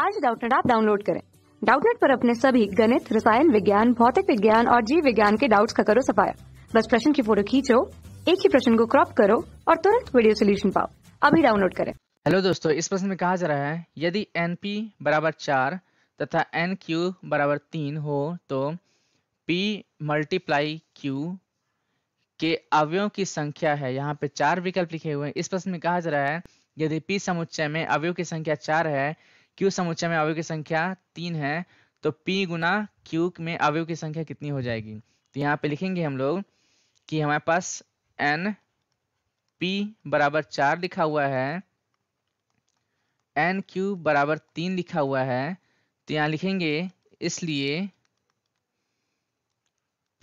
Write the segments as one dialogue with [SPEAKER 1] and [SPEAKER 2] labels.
[SPEAKER 1] आज डाउटनेट आप डाउनलोड करें डाउटनेट पर अपने सभी गणित रसायन विज्ञान भौतिक विज्ञान और जीव विज्ञान के डाउट्स का करो सफाया बस प्रश्न की फोटो खींचो एक ही प्रश्न को क्रॉप करो और तुरंत वीडियो सोल्यूशन पाओ अभी डाउनलोड करें हेलो दोस्तों इस प्रश्न में कहा
[SPEAKER 2] जा रहा है यदि एन पी बराबर चार तथा एन क्यू बराबर तीन हो तो पी मल्टीप्लाई क्यू के अवयव की संख्या है यहाँ पे चार विकल्प लिखे हुए हैं इस प्रश्न में कहा जा रहा है यदि पी समुच्चय में अवयव की संख्या चार है क्यू समुच्चय में अवयव की संख्या तीन है तो पी गुना क्यू में अवयव की संख्या कितनी हो जाएगी तो यहाँ पे लिखेंगे हम लोग कि हमारे पास एन पी बराबर चार लिखा हुआ है एन क्यू बराबर तीन लिखा हुआ है तो यहाँ लिखेंगे इसलिए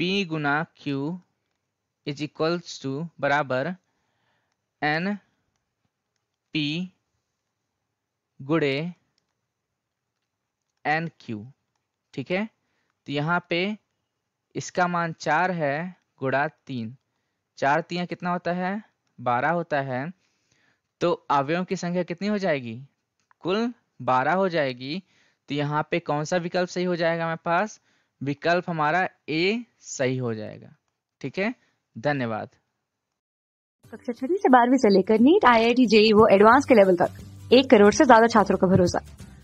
[SPEAKER 2] p गुना क्यू इज इक्वल्स टू बराबर एन पी गुड़े एन क्यू ठीक है तो यहाँ पे इसका मान चार है गुड़ा तीन चार तीन कितना होता है बारह होता है तो अवयव की संख्या कितनी हो जाएगी कुल बारह हो जाएगी तो यहाँ पे कौन सा विकल्प सही हो जाएगा हमारे पास विकल्प हमारा ए सही हो जाएगा ठीक है धन्यवाद
[SPEAKER 1] कक्षा छठी से बारहवीं से लेकर NEET I I T JEE वो एडवांस के लेवल तक एक करोड़ से ज्यादा छात्रों का भरोसा